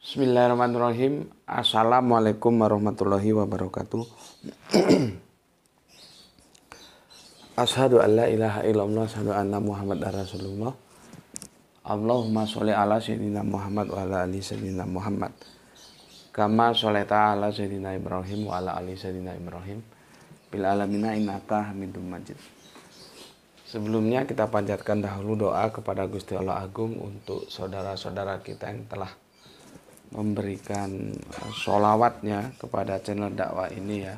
Bismillahirrahmanirrahim. Assalamualaikum warahmatullahi wabarakatuh. Ashadu an la ilaha illallah Ashadu anna Muhammad Rasulullah Allahumma sholli ala sayyidina Muhammad wa ala ali sayyidina Muhammad Kama sholeta ala sayyidina Ibrahim wa ala ali sayyidina Ibrahim Bil alamina innaka hamidum majid Sebelumnya kita panjatkan dahulu doa kepada Gusti Allah Agung untuk saudara-saudara kita yang telah memberikan eh, sholawatnya kepada channel dakwah ini ya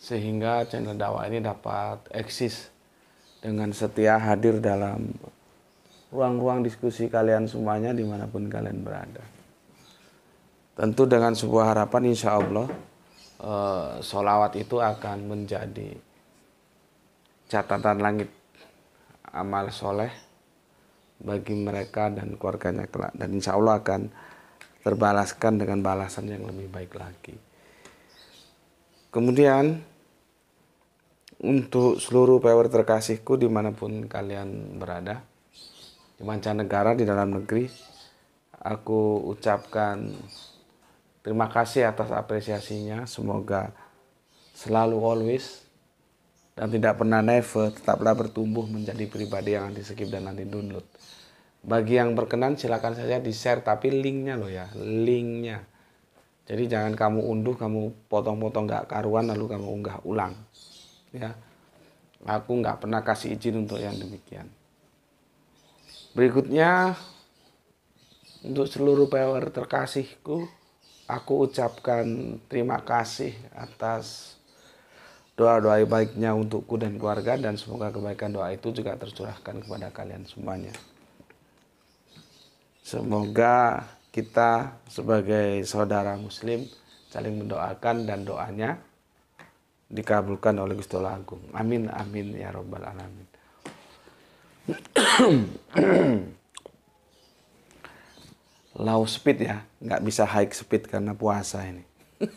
sehingga channel dakwah ini dapat eksis dengan setia hadir dalam ruang-ruang diskusi kalian semuanya dimanapun kalian berada tentu dengan sebuah harapan insya Allah eh, sholawat itu akan menjadi catatan langit amal soleh bagi mereka dan keluarganya kelak dan insya Allah akan terbalaskan dengan balasan yang lebih baik lagi. Kemudian untuk seluruh power terkasihku dimanapun kalian berada di mancanegara di dalam negeri aku ucapkan terima kasih atas apresiasinya semoga selalu always dan tidak pernah never tetaplah bertumbuh menjadi pribadi yang anti skip dan anti download bagi yang berkenan silakan saja di-share tapi linknya loh ya, linknya. Jadi jangan kamu unduh, kamu potong-potong nggak karuan lalu kamu unggah ulang. Ya, aku nggak pernah kasih izin untuk yang demikian. Berikutnya untuk seluruh power terkasihku, aku ucapkan terima kasih atas doa-doa baiknya untukku dan keluarga dan semoga kebaikan doa itu juga tercurahkan kepada kalian semuanya. Semoga kita sebagai saudara muslim saling mendoakan dan doanya dikabulkan oleh Gusti Allah Agung. Amin amin ya robbal alamin. Low speed ya, nggak bisa high speed karena puasa ini.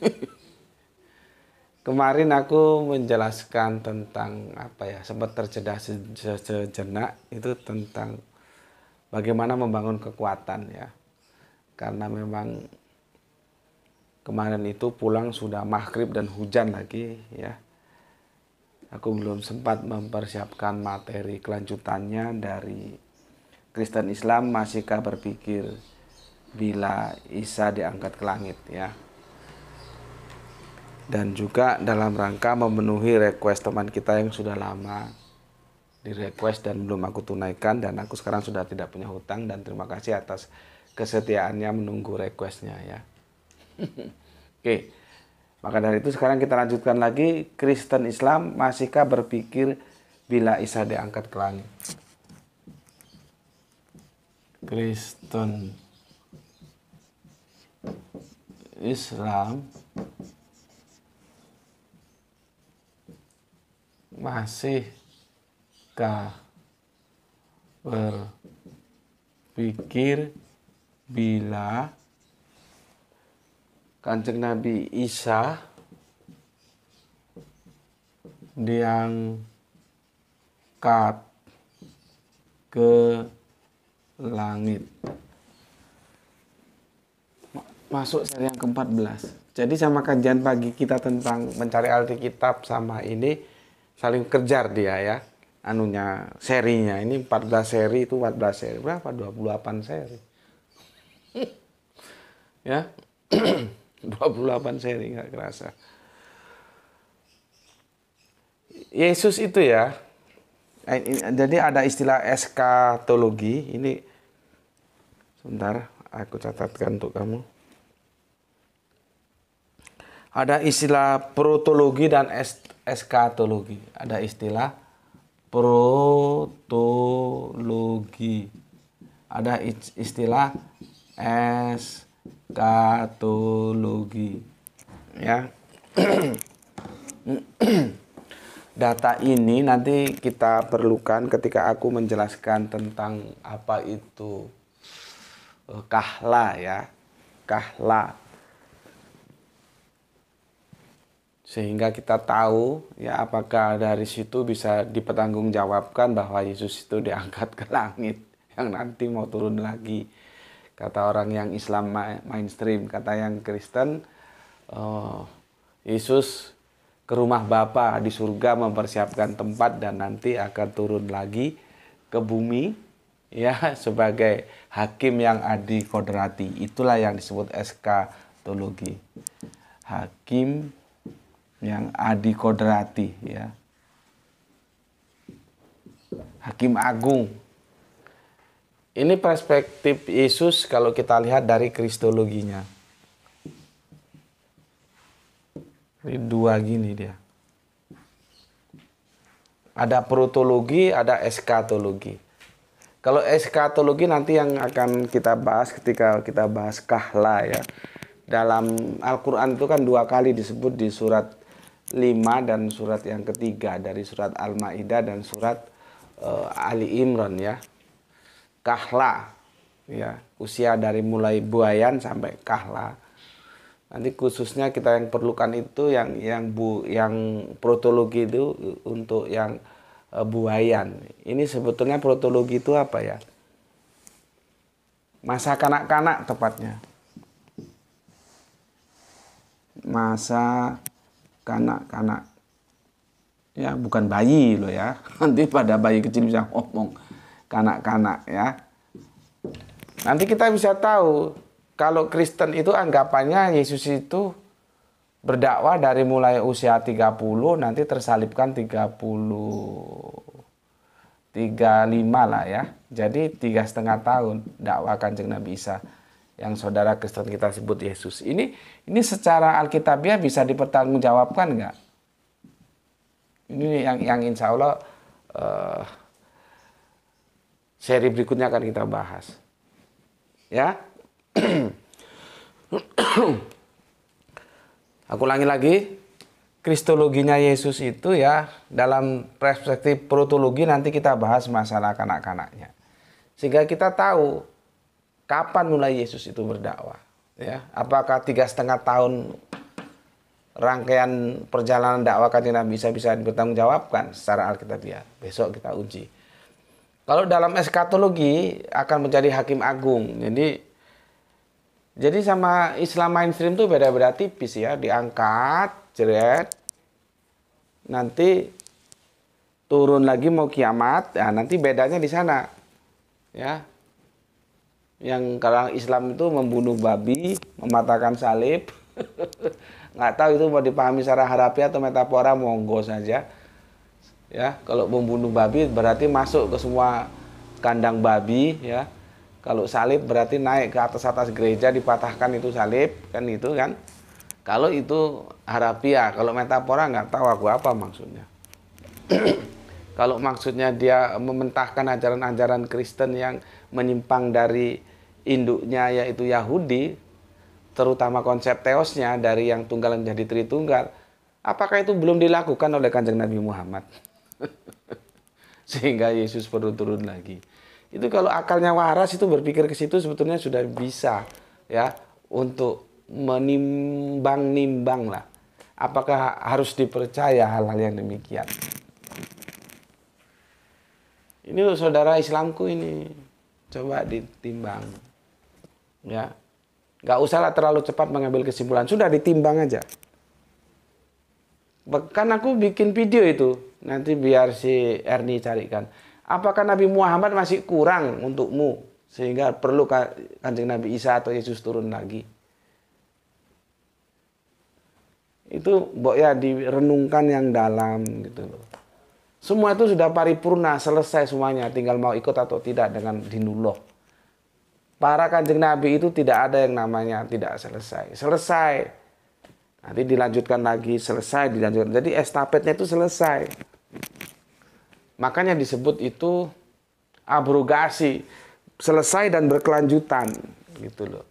Kemarin aku menjelaskan tentang apa ya, sempat terjeda sejenak itu tentang bagaimana membangun kekuatan ya. Karena memang kemarin itu pulang sudah maghrib dan hujan lagi ya. Aku belum sempat mempersiapkan materi kelanjutannya dari Kristen Islam masihkah berpikir bila Isa diangkat ke langit ya. Dan juga dalam rangka memenuhi request teman kita yang sudah lama di request dan belum aku tunaikan dan aku sekarang sudah tidak punya hutang dan terima kasih atas kesetiaannya menunggu requestnya ya. Oke, maka dari itu sekarang kita lanjutkan lagi Kristen Islam masihkah berpikir bila Isa diangkat ke langit? Kristen Islam masih kita berpikir bila Kanjeng Nabi Isa diangkat ke langit. Masuk seri yang ke-14. Jadi sama kajian pagi kita tentang mencari alkitab sama ini saling kerja dia ya anunya serinya ini 14 seri itu 14 seri berapa 28 seri ya 28 seri nggak kerasa Yesus itu ya eh, jadi ada istilah eskatologi ini sebentar aku catatkan untuk kamu ada istilah protologi dan eskatologi ada istilah protologi. Ada istilah eskatologi. Ya. Data ini nanti kita perlukan ketika aku menjelaskan tentang apa itu eh, kahla ya. Kahla sehingga kita tahu ya apakah dari situ bisa dipertanggungjawabkan bahwa Yesus itu diangkat ke langit yang nanti mau turun lagi kata orang yang Islam mainstream kata yang Kristen oh, Yesus ke rumah Bapa di surga mempersiapkan tempat dan nanti akan turun lagi ke bumi ya sebagai hakim yang adi kodrati itulah yang disebut eskatologi hakim yang Adi Kodrati ya. Hakim Agung. Ini perspektif Yesus kalau kita lihat dari kristologinya. Ini dua gini dia. Ada protologi, ada eskatologi. Kalau eskatologi nanti yang akan kita bahas ketika kita bahas kahla ya. Dalam Al-Quran itu kan dua kali disebut di surat 5 dan surat yang ketiga dari surat Al-Maidah dan surat uh, Ali Imran ya. Kahla ya, usia dari mulai buayan sampai kahla. Nanti khususnya kita yang perlukan itu yang yang bu yang protologi itu untuk yang uh, buayan. Ini sebetulnya protologi itu apa ya? Masa kanak-kanak tepatnya. Masa kanak-kanak ya bukan bayi loh ya nanti pada bayi kecil bisa ngomong kanak-kanak ya nanti kita bisa tahu kalau Kristen itu anggapannya Yesus itu berdakwah dari mulai usia 30 nanti tersalibkan 30 35 lah ya jadi tiga setengah tahun dakwah kanjeng Nabi Isa yang saudara Kristen kita sebut Yesus. Ini ini secara Alkitabiah bisa dipertanggungjawabkan nggak? Ini yang yang insya Allah uh, seri berikutnya akan kita bahas. Ya, aku ulangi lagi. Kristologinya Yesus itu ya dalam perspektif protologi nanti kita bahas masalah kanak-kanaknya. Sehingga kita tahu Kapan mulai Yesus itu berdakwah? Ya, apakah tiga setengah tahun rangkaian perjalanan dakwah kan Nabi bisa bisa dipertanggungjawabkan secara Alkitabiah? Besok kita uji. Kalau dalam eskatologi akan menjadi hakim agung. Jadi jadi sama Islam mainstream tuh beda-beda tipis ya, diangkat, jeret, nanti turun lagi mau kiamat, ya nanti bedanya di sana, ya yang kalau Islam itu membunuh babi, mematahkan salib. Nggak tahu itu mau dipahami secara harafiah atau metafora monggo saja. Ya, kalau membunuh babi berarti masuk ke semua kandang babi ya. Kalau salib berarti naik ke atas-atas gereja dipatahkan itu salib kan itu kan. Kalau itu harapia kalau metafora nggak tahu aku apa maksudnya. kalau maksudnya dia mementahkan ajaran-ajaran Kristen yang menyimpang dari induknya yaitu Yahudi, terutama konsep teosnya dari yang tunggal menjadi tritunggal, apakah itu belum dilakukan oleh kanjeng Nabi Muhammad? Sehingga Yesus perlu turun lagi. Itu kalau akalnya waras itu berpikir ke situ sebetulnya sudah bisa ya untuk menimbang-nimbang lah. Apakah harus dipercaya hal-hal yang demikian? Ini loh saudara Islamku ini. Coba ditimbang. Ya. nggak usahlah terlalu cepat mengambil kesimpulan. Sudah ditimbang aja. Bahkan aku bikin video itu. Nanti biar si Erni carikan. Apakah Nabi Muhammad masih kurang untukmu? Sehingga perlu kanjeng Nabi Isa atau Yesus turun lagi. Itu mbok ya direnungkan yang dalam gitu loh. Semua itu sudah paripurna, selesai semuanya. Tinggal mau ikut atau tidak dengan dinuloh para kanjeng Nabi itu tidak ada yang namanya tidak selesai. Selesai. Nanti dilanjutkan lagi, selesai, dilanjutkan. Jadi estafetnya itu selesai. Makanya disebut itu abrogasi, selesai dan berkelanjutan gitu loh.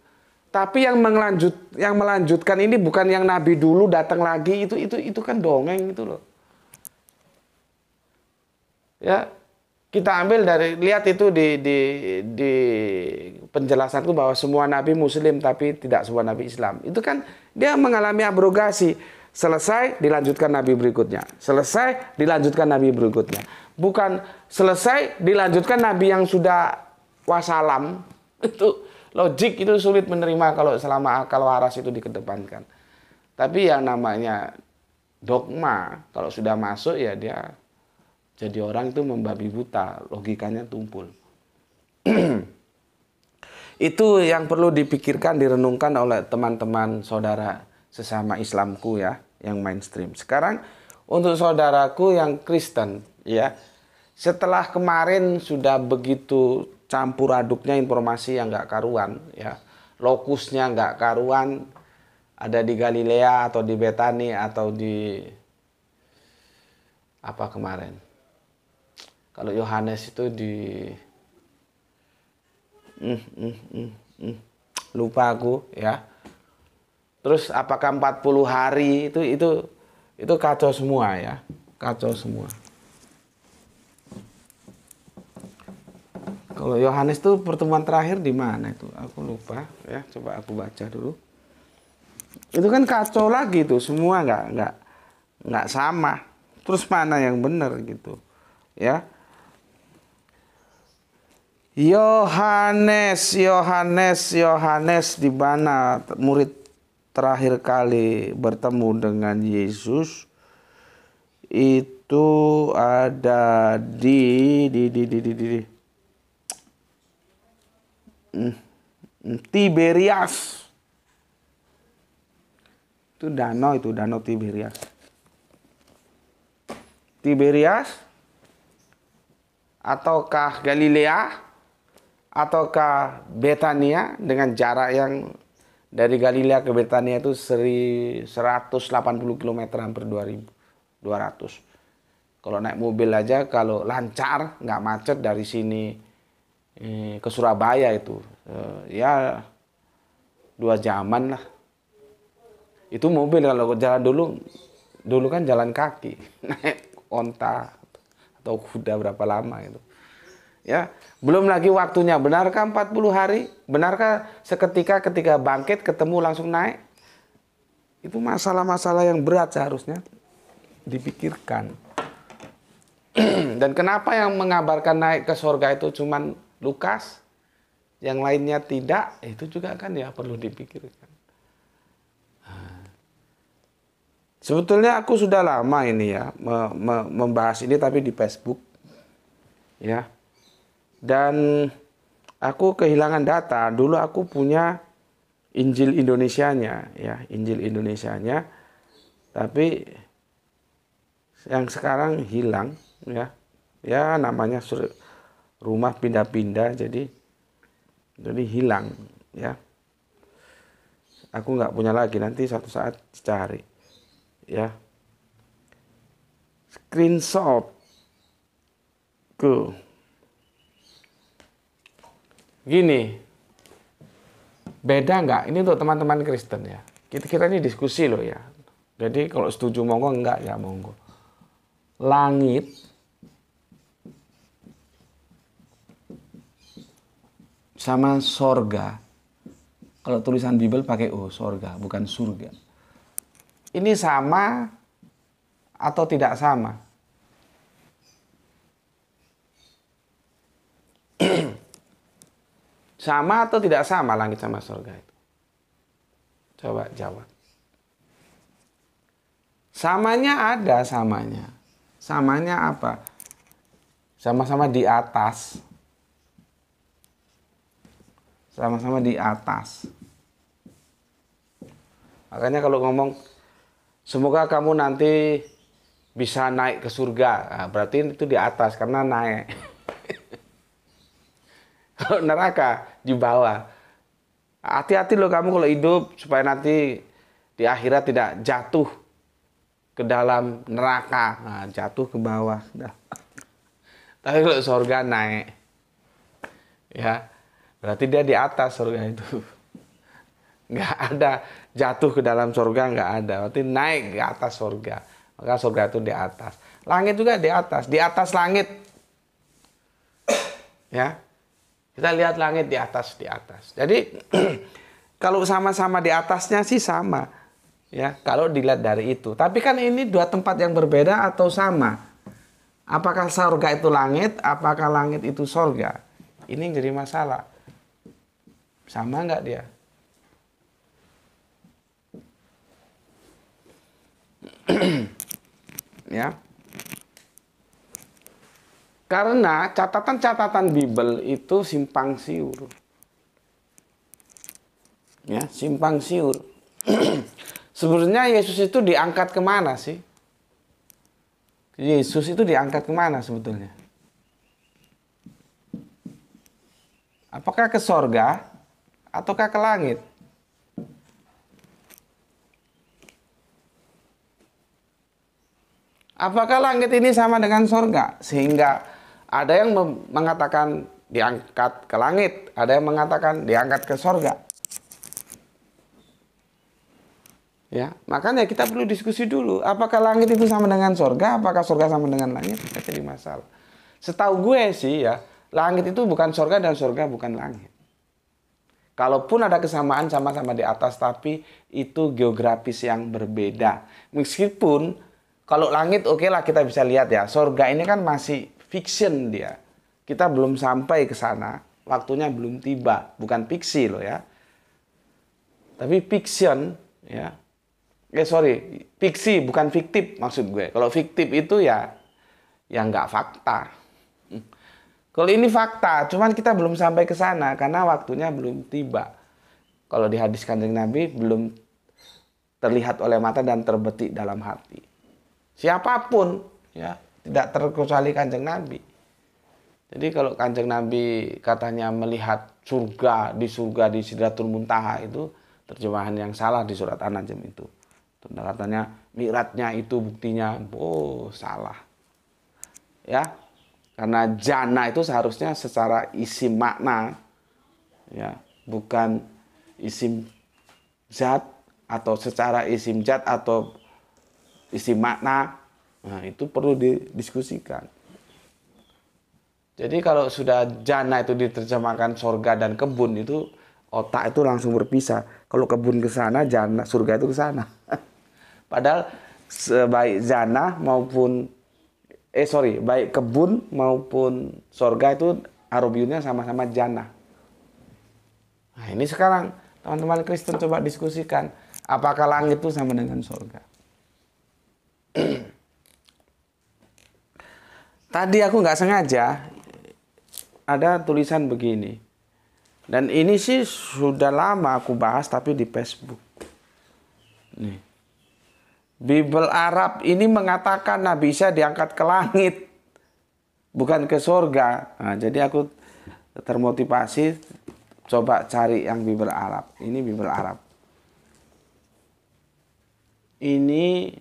Tapi yang melanjut yang melanjutkan ini bukan yang nabi dulu datang lagi itu itu itu kan dongeng itu loh. Ya, kita ambil dari lihat itu di di di penjelasanku bahwa semua nabi muslim tapi tidak semua nabi Islam. Itu kan dia mengalami abrogasi. Selesai dilanjutkan nabi berikutnya. Selesai dilanjutkan nabi berikutnya. Bukan selesai dilanjutkan nabi yang sudah wasalam. Itu logik itu sulit menerima kalau selama akal waras itu dikedepankan. Tapi yang namanya dogma kalau sudah masuk ya dia jadi orang itu membabi buta, logikanya tumpul. itu yang perlu dipikirkan, direnungkan oleh teman-teman saudara sesama Islamku ya, yang mainstream. Sekarang untuk saudaraku yang Kristen ya, setelah kemarin sudah begitu campur aduknya informasi yang nggak karuan ya, lokusnya nggak karuan, ada di Galilea atau di Betani atau di apa kemarin kalau Yohanes itu di hmm, hmm, hmm, lupa aku ya terus apakah 40 hari itu itu itu kacau semua ya kacau semua kalau Yohanes itu pertemuan terakhir di mana itu aku lupa ya coba aku baca dulu itu kan kacau lagi tuh semua nggak nggak nggak sama terus mana yang benar gitu ya Yohanes, Yohanes, Yohanes di mana murid terakhir kali bertemu dengan Yesus itu ada di di di di di, di, di. Hmm, Tiberias. Itu danau itu, danau Tiberias. Tiberias ataukah Galilea? ataukah Betania dengan jarak yang dari Galilea ke Betania itu 180 km hampir dua ratus kalau naik mobil aja kalau lancar nggak macet dari sini eh, ke Surabaya itu eh, ya dua jaman lah itu mobil kalau jalan dulu dulu kan jalan kaki naik onta atau kuda berapa lama gitu ya belum lagi waktunya benarkah 40 hari benarkah seketika ketika bangkit ketemu langsung naik itu masalah-masalah yang berat seharusnya dipikirkan dan kenapa yang mengabarkan naik ke surga itu cuman Lukas yang lainnya tidak eh, itu juga kan ya perlu dipikirkan sebetulnya aku sudah lama ini ya membahas ini tapi di Facebook ya dan aku kehilangan data. Dulu aku punya Injil Indonesianya, ya, Injil Indonesianya. Tapi yang sekarang hilang, ya. Ya namanya rumah pindah-pindah jadi jadi hilang, ya. Aku nggak punya lagi nanti satu saat cari. Ya. Screenshot. Cool gini, beda nggak? Ini untuk teman-teman Kristen ya. Kita, kita ini diskusi loh ya. Jadi kalau setuju monggo nggak ya monggo. Langit sama sorga. Kalau tulisan Bible pakai oh sorga, bukan surga. Ini sama atau tidak sama? Sama atau tidak sama langit sama surga itu? Coba jawab. Samanya ada samanya. Samanya apa? Sama-sama di atas. Sama-sama di atas. Makanya kalau ngomong semoga kamu nanti bisa naik ke surga, nah, berarti itu di atas karena naik. Kalau neraka di bawah. Hati-hati loh kamu kalau hidup supaya nanti di akhirat tidak jatuh ke dalam neraka, nah, jatuh ke bawah. Tapi kalau surga naik, ya berarti dia di atas surga itu. Nggak ada jatuh ke dalam surga, nggak ada. Berarti naik ke atas surga. Maka surga itu di atas. Langit juga di atas, di atas langit. ya, kita lihat langit di atas di atas. Jadi kalau sama-sama di atasnya sih sama. Ya, kalau dilihat dari itu. Tapi kan ini dua tempat yang berbeda atau sama? Apakah surga itu langit? Apakah langit itu surga? Ini jadi masalah. Sama nggak dia? ya. Karena catatan-catatan Bible itu simpang siur. Ya, simpang siur. Sebenarnya Yesus itu diangkat kemana sih? Yesus itu diangkat kemana sebetulnya? Apakah ke sorga ataukah ke langit? Apakah langit ini sama dengan sorga? Sehingga ada yang mengatakan diangkat ke langit, ada yang mengatakan diangkat ke sorga. Ya, makanya kita perlu diskusi dulu. Apakah langit itu sama dengan sorga? Apakah sorga sama dengan langit? Kita jadi masalah. Setahu gue sih ya, langit itu bukan sorga dan sorga bukan langit. Kalaupun ada kesamaan sama-sama di atas, tapi itu geografis yang berbeda. Meskipun kalau langit oke okay lah kita bisa lihat ya, sorga ini kan masih fiction dia. Kita belum sampai ke sana, waktunya belum tiba, bukan fiksi loh ya. Tapi fiction ya. Eh sorry, fiksi bukan fiktif maksud gue. Kalau fiktif itu ya yang nggak fakta. Kalau ini fakta, cuman kita belum sampai ke sana karena waktunya belum tiba. Kalau di hadis kanjeng Nabi belum terlihat oleh mata dan terbetik dalam hati. Siapapun ya tidak terkecuali kanjeng Nabi. Jadi kalau kanjeng Nabi katanya melihat surga di surga di Sidratul Muntaha itu terjemahan yang salah di surat An-Najm itu. Tentang katanya miratnya itu buktinya, oh salah. Ya, karena jana itu seharusnya secara isi makna, ya bukan isim zat atau secara isim zat atau isi makna Nah, itu perlu didiskusikan. Jadi kalau sudah jana itu diterjemahkan surga dan kebun itu otak itu langsung berpisah. Kalau kebun ke sana, jana surga itu ke sana. Padahal sebaik jana maupun eh sorry baik kebun maupun surga itu Arabiunnya sama-sama jana. Nah ini sekarang teman-teman Kristen coba diskusikan apakah langit itu sama dengan surga Tadi aku nggak sengaja ada tulisan begini. Dan ini sih sudah lama aku bahas tapi di Facebook. Nih. Bible Arab ini mengatakan Nabi Isa diangkat ke langit bukan ke surga. Nah, jadi aku termotivasi coba cari yang Bible Arab. Ini Bible Arab. Ini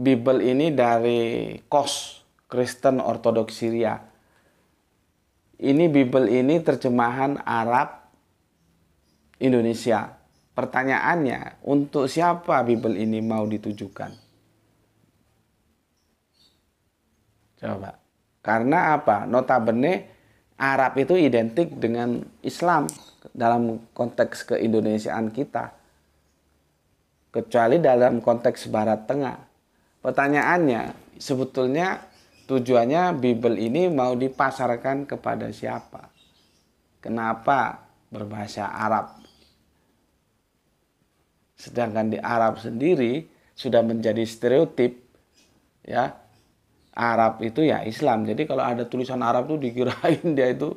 Bible ini dari Kos Kristen Ortodoks Syria. Ini Bible ini terjemahan Arab Indonesia. Pertanyaannya, untuk siapa Bible ini mau ditujukan? Coba. Karena apa? Notabene Arab itu identik dengan Islam dalam konteks keindonesiaan kita. Kecuali dalam konteks Barat Tengah. Pertanyaannya, sebetulnya Tujuannya Bible ini mau dipasarkan kepada siapa? Kenapa berbahasa Arab? Sedangkan di Arab sendiri sudah menjadi stereotip ya Arab itu ya Islam. Jadi kalau ada tulisan Arab itu dikirain dia itu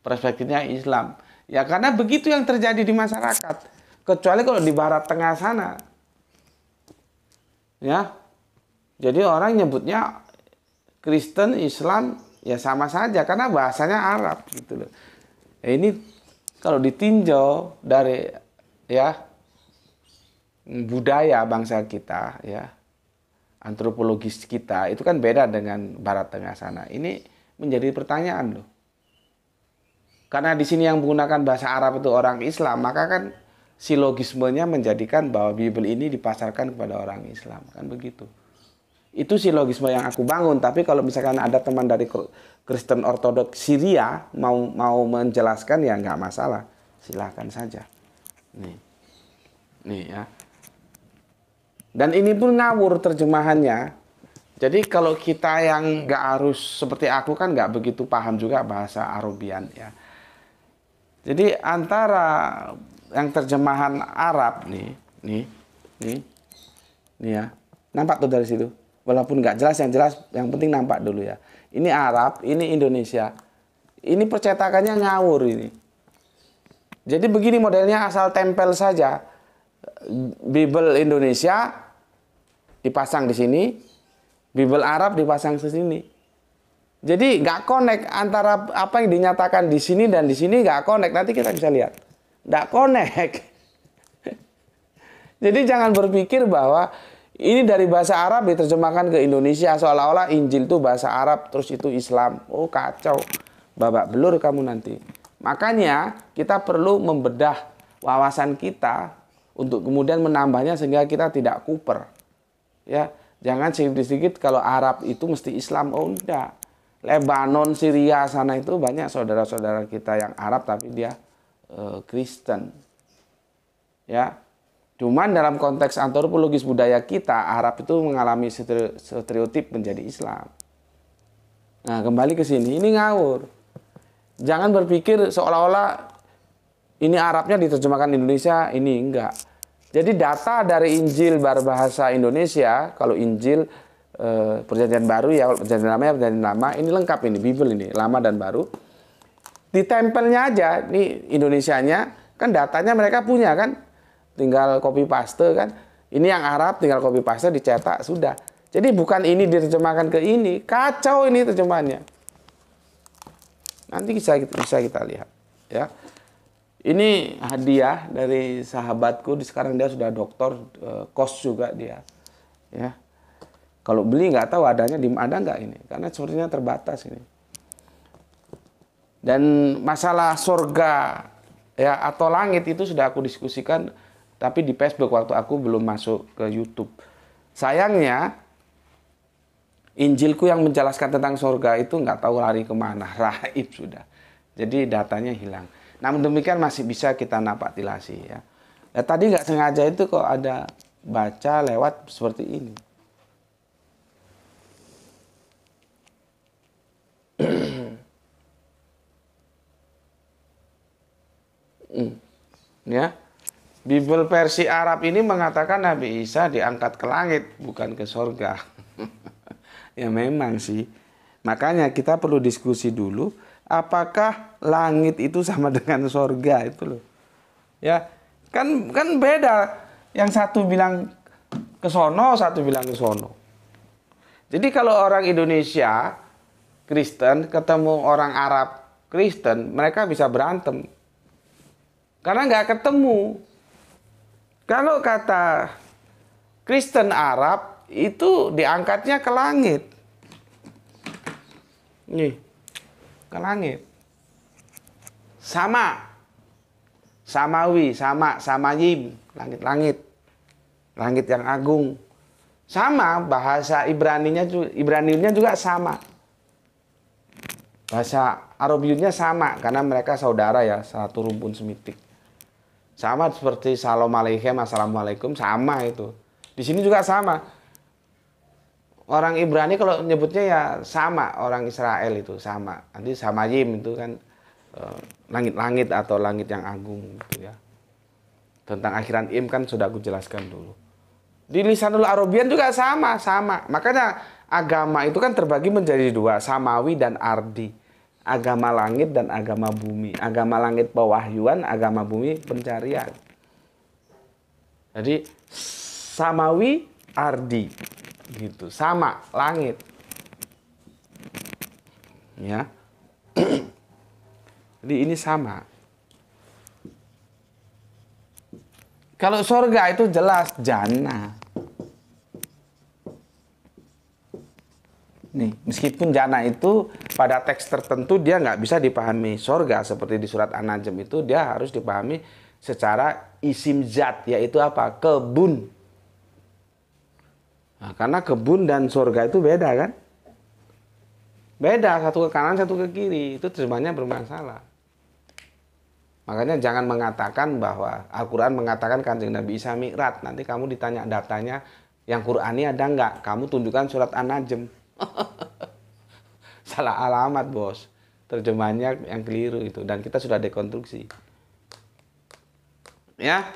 perspektifnya Islam. Ya karena begitu yang terjadi di masyarakat. Kecuali kalau di barat tengah sana. Ya. Jadi orang nyebutnya Kristen, Islam ya sama saja karena bahasanya Arab gitu loh. Ya ini kalau ditinjau dari ya budaya bangsa kita ya antropologis kita itu kan beda dengan barat tengah sana. Ini menjadi pertanyaan loh. Karena di sini yang menggunakan bahasa Arab itu orang Islam, maka kan silogismenya menjadikan bahwa Bible ini dipasarkan kepada orang Islam, kan begitu. Itu silogisme yang aku bangun. Tapi kalau misalkan ada teman dari Kristen Ortodoks Syria mau mau menjelaskan ya nggak masalah, silahkan saja. Nih, nih ya. Dan ini pun ngawur terjemahannya. Jadi kalau kita yang nggak harus seperti aku kan nggak begitu paham juga bahasa Arabian ya. Jadi antara yang terjemahan Arab nih, nih, nih, nih ya, nampak tuh dari situ walaupun nggak jelas yang jelas yang penting nampak dulu ya ini Arab ini Indonesia ini percetakannya ngawur ini jadi begini modelnya asal tempel saja Bible Indonesia dipasang di sini Bible Arab dipasang di sini jadi nggak connect antara apa yang dinyatakan di sini dan di sini nggak connect nanti kita bisa lihat nggak connect jadi jangan berpikir bahwa ini dari bahasa Arab diterjemahkan ke Indonesia seolah-olah Injil itu bahasa Arab terus itu Islam. Oh kacau, babak belur kamu nanti. Makanya kita perlu membedah wawasan kita untuk kemudian menambahnya sehingga kita tidak kuper. Ya, jangan sedikit-sedikit kalau Arab itu mesti Islam. Oh enggak. Lebanon, Syria sana itu banyak saudara-saudara kita yang Arab tapi dia uh, Kristen. Ya, Cuman dalam konteks antropologis budaya kita, Arab itu mengalami stereotip menjadi Islam. Nah, kembali ke sini, ini ngawur. Jangan berpikir seolah-olah ini Arabnya diterjemahkan Indonesia, ini enggak. Jadi data dari Injil berbahasa Indonesia, kalau Injil eh, perjanjian baru ya, perjanjian lama ya perjanjian lama, ini lengkap ini, Bible ini, lama dan baru. Di tempelnya aja, ini Indonesianya, kan datanya mereka punya kan, tinggal copy paste kan. Ini yang Arab tinggal copy paste dicetak sudah. Jadi bukan ini diterjemahkan ke ini, kacau ini terjemahannya. Nanti bisa bisa kita lihat ya. Ini hadiah dari sahabatku, di sekarang dia sudah dokter eh, kos juga dia. Ya. Kalau beli nggak tahu adanya di ada nggak ini, karena sepertinya terbatas ini. Dan masalah surga ya atau langit itu sudah aku diskusikan tapi di Facebook waktu aku belum masuk ke YouTube. Sayangnya Injilku yang menjelaskan tentang sorga itu nggak tahu lari kemana, raib sudah. Jadi datanya hilang. Namun demikian masih bisa kita napak tilasi ya. ya tadi nggak sengaja itu kok ada baca lewat seperti ini. Hmm. Ya. Bible versi Arab ini mengatakan Nabi Isa diangkat ke langit, bukan ke sorga. ya memang sih. Makanya kita perlu diskusi dulu, apakah langit itu sama dengan sorga itu loh. Ya, kan kan beda. Yang satu bilang ke sono, satu bilang ke sono. Jadi kalau orang Indonesia Kristen ketemu orang Arab Kristen, mereka bisa berantem. Karena nggak ketemu kalau kata Kristen Arab itu diangkatnya ke langit. Nih, ke langit. Sama. Samawi, sama, samayim, langit-langit. Langit yang agung. Sama bahasa Ibrani-nya Ibrani-nya juga sama. Bahasa Arabiunnya sama karena mereka saudara ya, satu rumpun semitik. Sama seperti salam alaikum, assalamualaikum, sama itu. Di sini juga sama. Orang Ibrani kalau nyebutnya ya sama orang Israel itu sama. Nanti sama yim itu kan eh, langit-langit atau langit yang agung gitu ya. Tentang akhiran im kan sudah aku jelaskan dulu. Di lisanul Arabian juga sama, sama. Makanya agama itu kan terbagi menjadi dua, samawi dan ardi agama langit dan agama bumi. Agama langit pewahyuan, agama bumi pencarian. Jadi samawi ardi gitu, sama langit. Ya. Jadi ini sama. Kalau sorga itu jelas jannah. nih meskipun jana itu pada teks tertentu dia nggak bisa dipahami sorga seperti di surat An-Najm itu dia harus dipahami secara isim zat yaitu apa kebun nah, karena kebun dan sorga itu beda kan beda satu ke kanan satu ke kiri itu terjemahnya bermasalah makanya jangan mengatakan bahwa Al-Quran mengatakan kanjeng Nabi Isa Mi'rat nanti kamu ditanya datanya yang Qurani ada nggak kamu tunjukkan surat An-Najm Salah alamat, Bos. Terjemahannya yang keliru itu dan kita sudah dekonstruksi. Ya.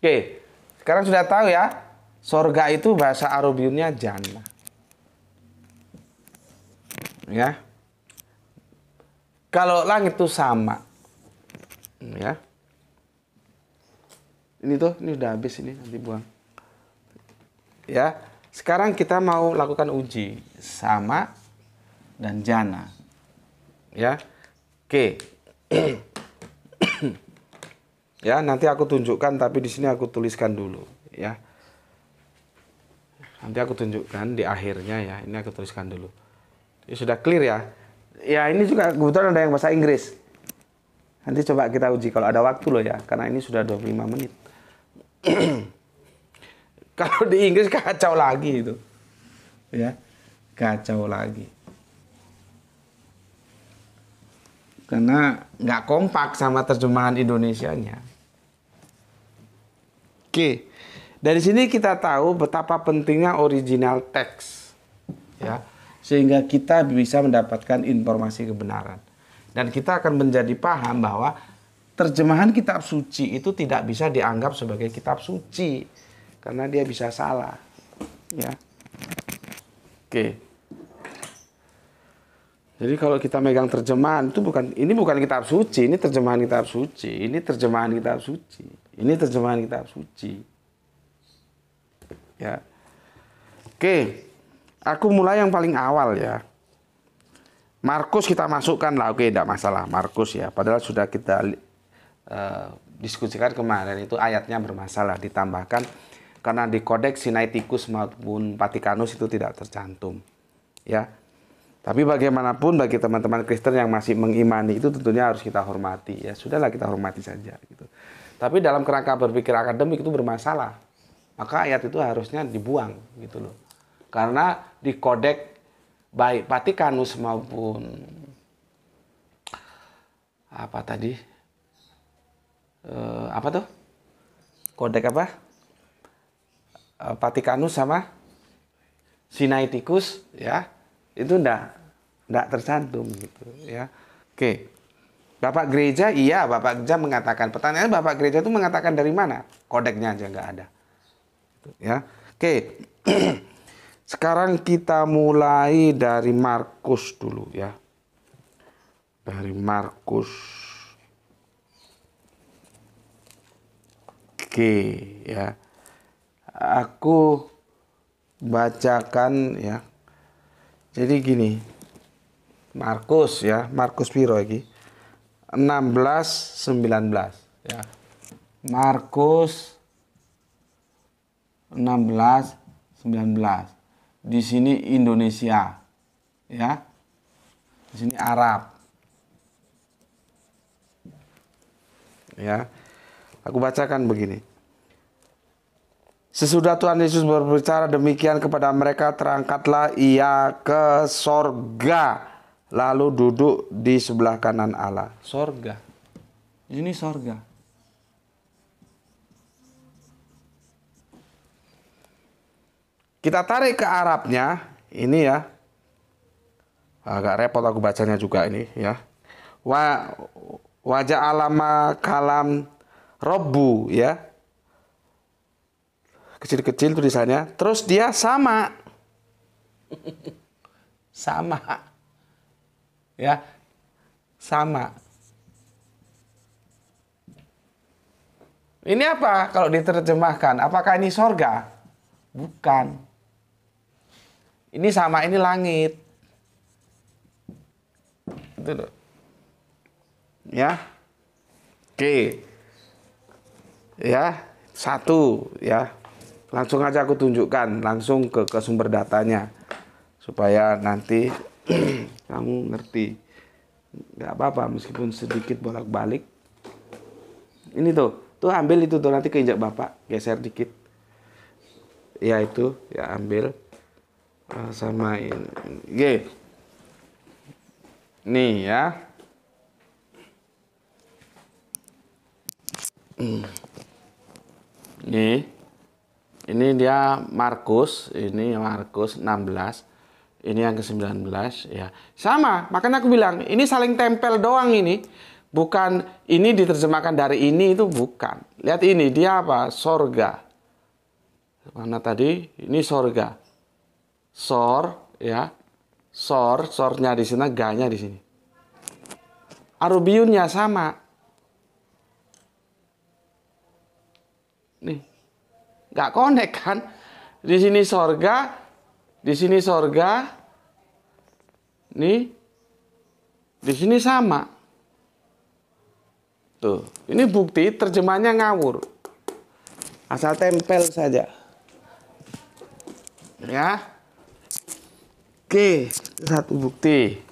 Oke. Sekarang sudah tahu ya, sorga itu bahasa Arabiunnya jannah. Ya. Kalau langit itu sama. Ya. Ini tuh, ini udah habis ini nanti buang. Ya. Sekarang kita mau lakukan uji sama dan jana. Ya. Oke. ya, nanti aku tunjukkan tapi di sini aku tuliskan dulu, ya. Nanti aku tunjukkan di akhirnya ya. Ini aku tuliskan dulu. Ya, sudah clear ya. Ya, ini juga kebetulan ada yang bahasa Inggris. Nanti coba kita uji kalau ada waktu loh ya, karena ini sudah 25 menit. Kalau di Inggris kacau lagi itu. Ya. Kacau lagi. Karena nggak kompak sama terjemahan Indonesianya. Oke. Dari sini kita tahu betapa pentingnya original text. Ya. Sehingga kita bisa mendapatkan informasi kebenaran. Dan kita akan menjadi paham bahwa terjemahan kitab suci itu tidak bisa dianggap sebagai kitab suci karena dia bisa salah ya oke jadi kalau kita megang terjemahan itu bukan ini bukan kitab suci ini terjemahan kitab suci ini terjemahan kitab suci ini terjemahan kitab suci ya oke aku mulai yang paling awal ya Markus kita masukkan lah, oke tidak masalah Markus ya. Padahal sudah kita uh, diskusikan kemarin itu ayatnya bermasalah ditambahkan karena di kodek Sinaiticus maupun Vaticanus itu tidak tercantum. Ya. Tapi bagaimanapun bagi teman-teman Kristen yang masih mengimani itu tentunya harus kita hormati ya. Sudahlah kita hormati saja gitu. Tapi dalam kerangka berpikir akademik itu bermasalah. Maka ayat itu harusnya dibuang gitu loh. Karena di Kodek baik Vatikanus maupun apa tadi? E, apa tuh? Kodek apa? Patikanus eh, sama tikus ya itu ndak ndak tercantum gitu ya. Oke. Bapak gereja iya Bapak gereja mengatakan pertanyaan Bapak gereja itu mengatakan dari mana? Kodeknya aja nggak ada. Gitu, ya. Oke. Sekarang kita mulai dari Markus dulu ya. Dari Markus. Oke, ya aku bacakan ya. Jadi gini. Markus ya, Markus piro iki? 16 19 ya. Markus 16 19. Di sini Indonesia. Ya. Di sini Arab. Ya. Aku bacakan begini. Sesudah Tuhan Yesus berbicara demikian kepada mereka, terangkatlah ia ke sorga, lalu duduk di sebelah kanan Allah. Sorga. Ini sorga. Kita tarik ke Arabnya, ini ya. Agak repot aku bacanya juga ini ya. Wa, wajah alama kalam robu ya kecil-kecil tulisannya. Terus dia sama. sama. Ya. Sama. Ini apa kalau diterjemahkan? Apakah ini sorga? Bukan. Ini sama, ini langit. Itu Ya. Oke. Ya, satu ya langsung aja aku tunjukkan langsung ke, ke sumber datanya supaya nanti kamu ngerti nggak apa-apa meskipun sedikit bolak-balik ini tuh tuh ambil itu tuh nanti keinjak bapak geser dikit ya itu ya ambil eh, sama ini Ye. nih ya hmm. nih ini dia Markus, ini Markus 16. Ini yang ke-19 ya. Sama, makanya aku bilang ini saling tempel doang ini. Bukan ini diterjemahkan dari ini itu bukan. Lihat ini dia apa? Sorga. Mana tadi? Ini sorga. Sor ya. Sor, sornya di sini, ganya di sini. Arubiunnya sama. Nih, nggak konek kan? Di sini sorga, di sini sorga, nih, di sini sama. Tuh, ini bukti terjemahnya ngawur. Asal tempel saja. Ya. Oke, satu bukti.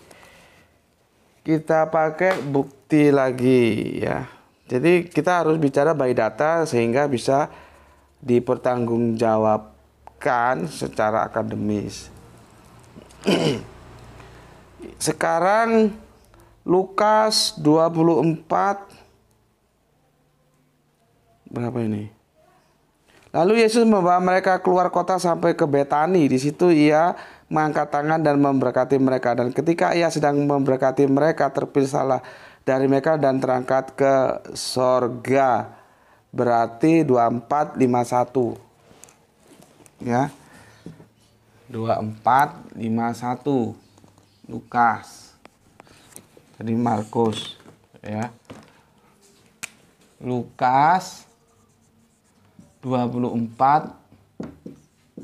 Kita pakai bukti lagi ya. Jadi kita harus bicara by data sehingga bisa dipertanggungjawabkan secara akademis. Sekarang Lukas 24 berapa ini? Lalu Yesus membawa mereka keluar kota sampai ke Betani. Di situ ia mengangkat tangan dan memberkati mereka. Dan ketika ia sedang memberkati mereka, terpisahlah dari mereka dan terangkat ke sorga berarti 2451 ya 2451 Lukas jadi Markus ya Lukas 24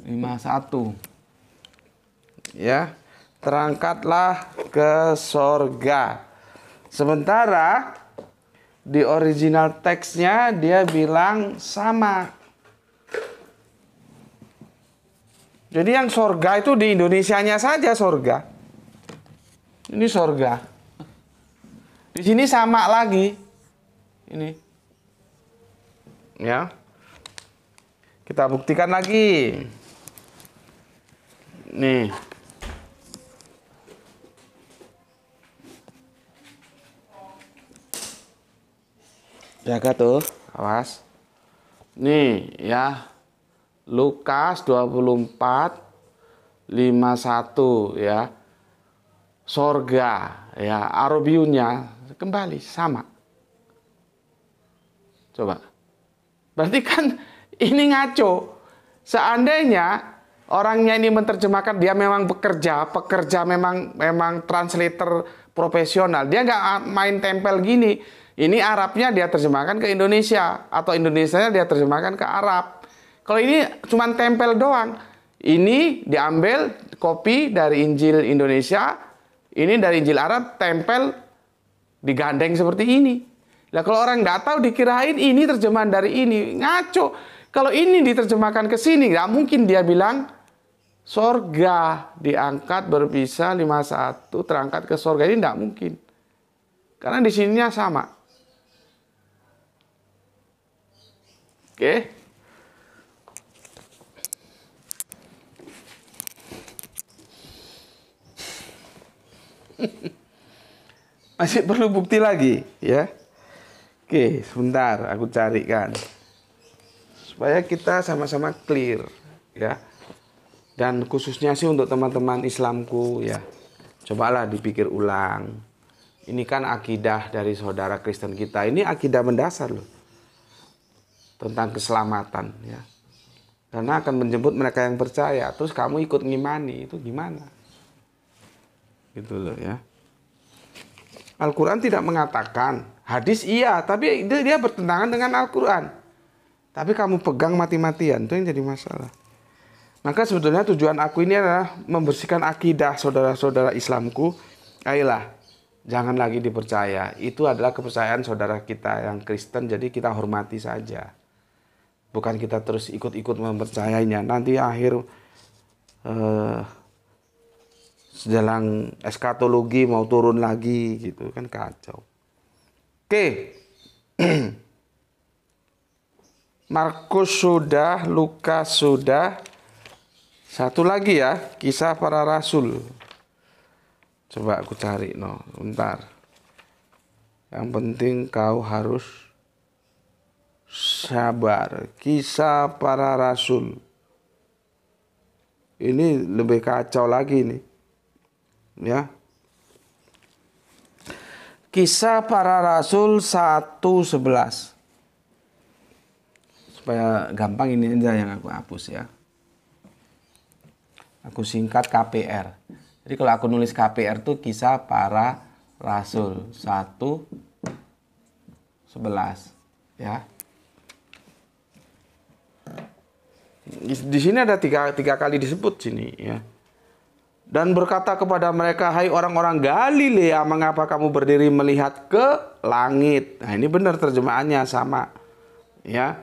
51 ya terangkatlah ke sorga sementara di original teksnya dia bilang sama. Jadi yang sorga itu di Indonesianya saja sorga. Ini sorga. Di sini sama lagi. Ini. Ya. Kita buktikan lagi. Nih. jaga tuh awas nih ya Lukas 24 51 ya sorga ya arobiunya kembali sama coba berarti kan ini ngaco seandainya orangnya ini menerjemahkan dia memang bekerja pekerja memang memang translator profesional dia nggak main tempel gini ini Arabnya dia terjemahkan ke Indonesia atau Indonesia dia terjemahkan ke Arab. Kalau ini cuma tempel doang. Ini diambil kopi dari Injil Indonesia, ini dari Injil Arab tempel digandeng seperti ini. Nah kalau orang nggak tahu dikirain ini terjemahan dari ini, ngaco. Kalau ini diterjemahkan ke sini, nggak mungkin dia bilang sorga diangkat berpisah satu terangkat ke sorga ini nggak mungkin. Karena di sininya sama. Oke. Masih perlu bukti lagi, ya. Oke, sebentar aku carikan. Supaya kita sama-sama clear, ya. Dan khususnya sih untuk teman-teman Islamku, ya. Cobalah dipikir ulang. Ini kan akidah dari saudara Kristen kita. Ini akidah mendasar loh tentang keselamatan ya karena akan menjemput mereka yang percaya terus kamu ikut ngimani itu gimana gitu loh ya Al-Quran tidak mengatakan hadis iya tapi dia bertentangan dengan Al-Quran tapi kamu pegang mati-matian itu yang jadi masalah maka sebetulnya tujuan aku ini adalah membersihkan akidah saudara-saudara Islamku ayolah jangan lagi dipercaya itu adalah kepercayaan saudara kita yang Kristen jadi kita hormati saja bukan kita terus ikut-ikut mempercayainya nanti akhir eh, sedang eskatologi mau turun lagi gitu kan kacau oke Markus sudah Lukas sudah satu lagi ya kisah para rasul coba aku cari no bentar yang penting kau harus sabar, kisah para rasul. Ini lebih kacau lagi ini Ya. Kisah para rasul 111. Supaya gampang ini aja yang aku hapus ya. Aku singkat KPR. Jadi kalau aku nulis KPR tuh kisah para rasul 1 11 ya. Di sini ada tiga, tiga kali disebut sini ya. Dan berkata kepada mereka, hai orang-orang Galilea, mengapa kamu berdiri melihat ke langit? Nah ini benar terjemahannya sama. Ya,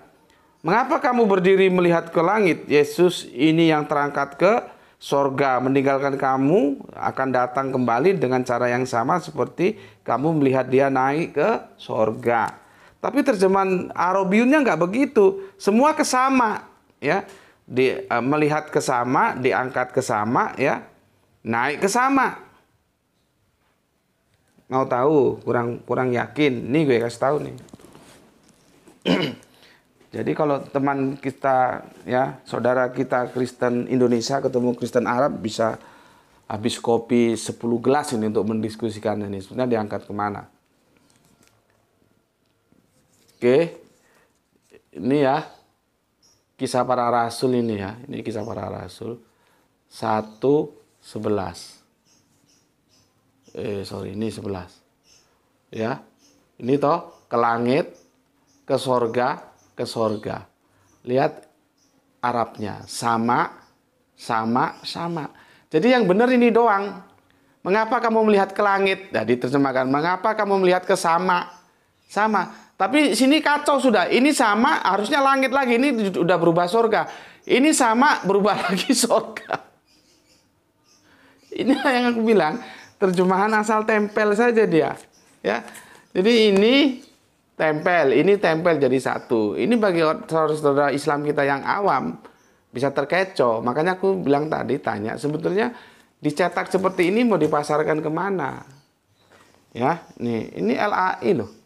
Mengapa kamu berdiri melihat ke langit? Yesus ini yang terangkat ke sorga, meninggalkan kamu akan datang kembali dengan cara yang sama seperti kamu melihat dia naik ke sorga. Tapi terjemahan Arabiunnya nggak begitu, semua kesama ya di uh, melihat ke sama, diangkat ke sama ya, naik ke sama. Mau tahu kurang kurang yakin. Nih gue kasih tahu nih. Jadi kalau teman kita ya, saudara kita Kristen Indonesia ketemu Kristen Arab bisa habis kopi 10 gelas ini untuk mendiskusikan ini sebenarnya diangkat kemana. Oke, ini ya kisah para rasul ini ya. Ini kisah para rasul. satu sebelas Eh sorry, ini sebelas Ya. Ini toh ke langit, ke sorga, ke sorga. Lihat Arabnya sama, sama, sama. Jadi yang benar ini doang. Mengapa kamu melihat ke langit? Nah, diterjemahkan, mengapa kamu melihat ke sama? Sama. Tapi sini kacau sudah. Ini sama harusnya langit lagi. Ini sudah berubah surga. Ini sama berubah lagi surga. Ini yang aku bilang terjemahan asal tempel saja dia. Ya. Jadi ini tempel, ini tempel jadi satu. Ini bagi saudara-saudara Islam kita yang awam bisa terkecoh. Makanya aku bilang tadi tanya sebetulnya dicetak seperti ini mau dipasarkan kemana? Ya, nih ini LAI loh.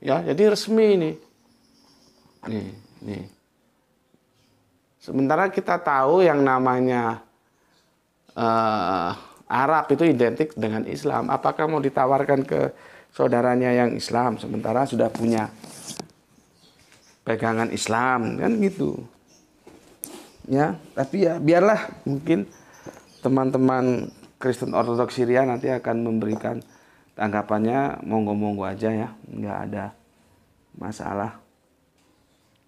Ya, jadi resmi ini. Nih, nih. Sementara kita tahu yang namanya uh, Arab itu identik dengan Islam. Apakah mau ditawarkan ke saudaranya yang Islam sementara sudah punya pegangan Islam kan gitu. Ya, tapi ya biarlah mungkin teman-teman Kristen Ortodoks Syria nanti akan memberikan tanggapannya monggo-monggo aja ya nggak ada masalah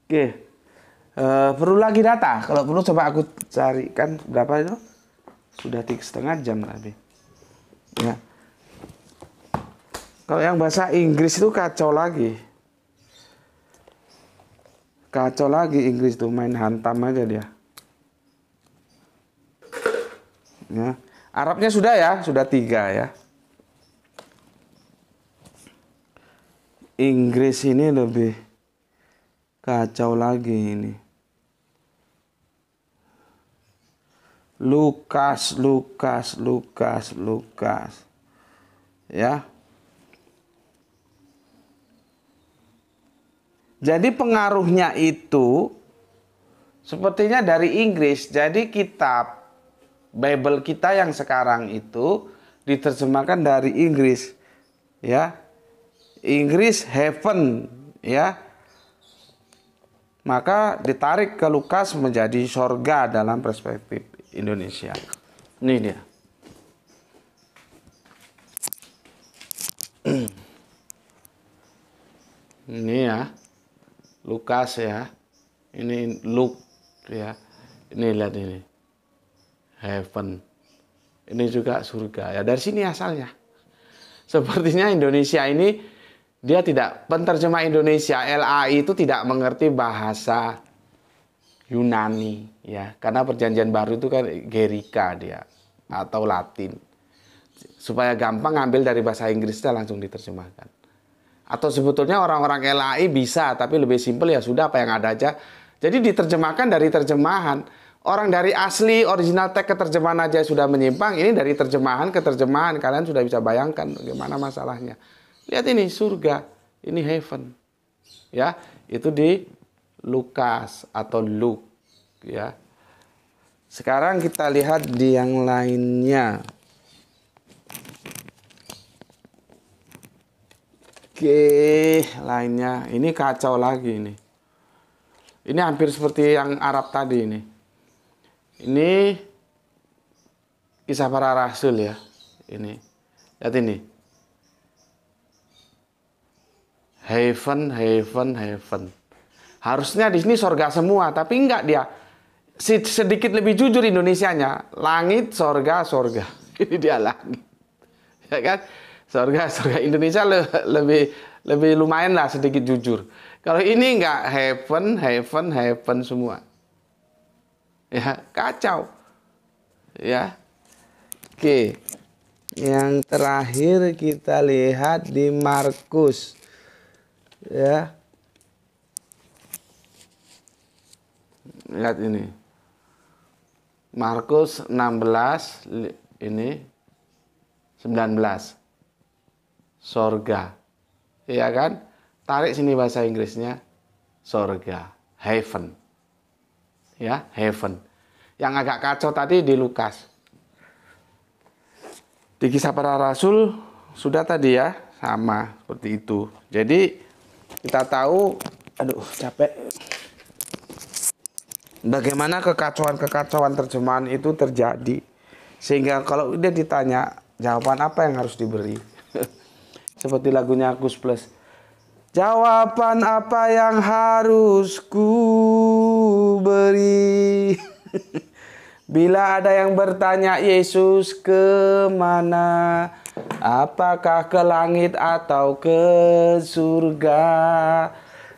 oke uh, perlu lagi data kalau perlu coba aku carikan berapa itu sudah tiga setengah jam lebih ya kalau yang bahasa Inggris itu kacau lagi kacau lagi Inggris tuh main hantam aja dia ya Arabnya sudah ya sudah tiga ya Inggris ini lebih kacau lagi ini. Lukas, Lukas, Lukas, Lukas. Ya. Jadi pengaruhnya itu sepertinya dari Inggris. Jadi kitab Bible kita yang sekarang itu diterjemahkan dari Inggris. Ya. Inggris Heaven ya maka ditarik ke Lukas menjadi sorga dalam perspektif Indonesia ini dia ini ya Lukas ya ini Luke ya ini lihat ini heaven ini juga surga ya dari sini asalnya sepertinya Indonesia ini dia tidak penterjemah Indonesia LAI itu tidak mengerti bahasa Yunani ya karena perjanjian baru itu kan Gerika dia atau Latin supaya gampang ngambil dari bahasa Inggrisnya langsung diterjemahkan atau sebetulnya orang-orang LAI bisa tapi lebih simpel ya sudah apa yang ada aja jadi diterjemahkan dari terjemahan orang dari asli original teks ke terjemahan aja sudah menyimpang ini dari terjemahan ke terjemahan kalian sudah bisa bayangkan bagaimana masalahnya Lihat ini surga, ini heaven. Ya, itu di Lukas atau Luke ya. Sekarang kita lihat di yang lainnya. Oke, lainnya. Ini kacau lagi ini. Ini hampir seperti yang Arab tadi ini. Ini kisah para rasul ya. Ini. Lihat ini. Heaven, heaven, heaven. Harusnya di sini sorga semua, tapi enggak dia. Sedikit lebih jujur Indonesianya. Langit, sorga, sorga. Ini dia langit. Ya kan? Sorga, sorga. Indonesia le lebih lebih lumayan lah sedikit jujur. Kalau ini enggak heaven, heaven, heaven semua. Ya, kacau. Ya. Oke. Yang terakhir kita lihat di Markus Ya. Lihat ini. Markus 16 ini 19. Sorga. Iya kan? Tarik sini bahasa Inggrisnya. Sorga. Heaven. Ya, heaven. Yang agak kacau tadi di Lukas. Di kisah para rasul sudah tadi ya, sama seperti itu. Jadi kita tahu aduh capek bagaimana kekacauan-kekacauan terjemahan itu terjadi sehingga kalau dia ditanya jawaban apa yang harus diberi seperti lagunya Agus Plus jawaban apa yang harus ku beri bila ada yang bertanya Yesus kemana Apakah ke langit atau ke surga?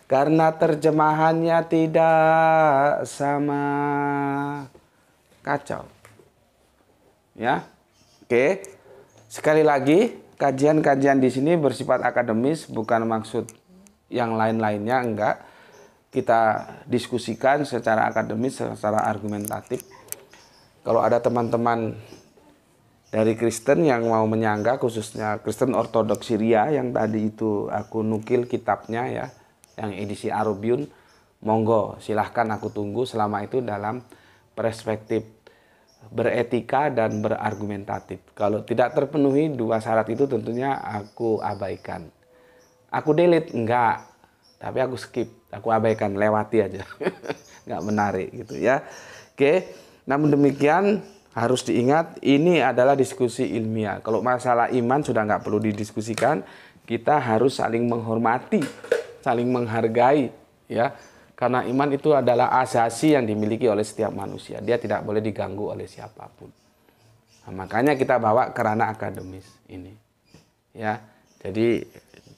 Karena terjemahannya tidak sama. Kacau. Ya. Oke. Sekali lagi, kajian-kajian di sini bersifat akademis, bukan maksud yang lain-lainnya enggak. Kita diskusikan secara akademis, secara argumentatif. Kalau ada teman-teman dari Kristen yang mau menyangga khususnya Kristen Ortodoks Syria yang tadi itu aku nukil kitabnya ya yang edisi Arubiun monggo silahkan aku tunggu selama itu dalam perspektif beretika dan berargumentatif kalau tidak terpenuhi dua syarat itu tentunya aku abaikan aku delete enggak tapi aku skip aku abaikan lewati aja enggak menarik gitu ya oke namun demikian harus diingat ini adalah diskusi ilmiah. Kalau masalah iman sudah nggak perlu didiskusikan, kita harus saling menghormati, saling menghargai, ya. Karena iman itu adalah asasi yang dimiliki oleh setiap manusia. Dia tidak boleh diganggu oleh siapapun. Nah, makanya kita bawa kerana akademis ini, ya. Jadi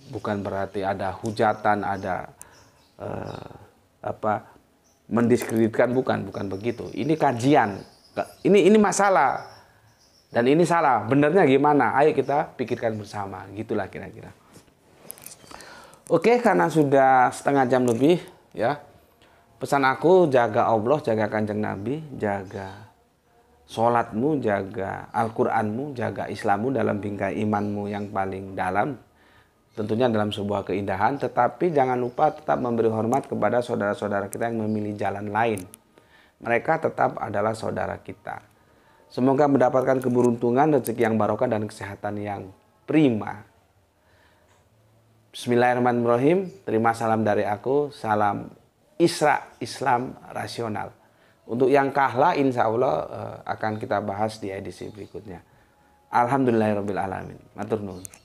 bukan berarti ada hujatan, ada eh, apa mendiskreditkan, bukan, bukan begitu. Ini kajian ini ini masalah. Dan ini salah. Benernya gimana? Ayo kita pikirkan bersama. Gitulah kira-kira. Oke, karena sudah setengah jam lebih ya. Pesan aku jaga Allah, jaga Kanjeng Nabi, jaga sholatmu, jaga Al-Quranmu, jaga Islammu dalam bingkai imanmu yang paling dalam. Tentunya dalam sebuah keindahan, tetapi jangan lupa tetap memberi hormat kepada saudara-saudara kita yang memilih jalan lain mereka tetap adalah saudara kita. Semoga mendapatkan keberuntungan, rezeki yang barokah, dan kesehatan yang prima. Bismillahirrahmanirrahim. Terima salam dari aku. Salam Isra Islam Rasional. Untuk yang kahla insya Allah eh, akan kita bahas di edisi berikutnya. Alhamdulillahirrahmanirrahim. Maturnuhun.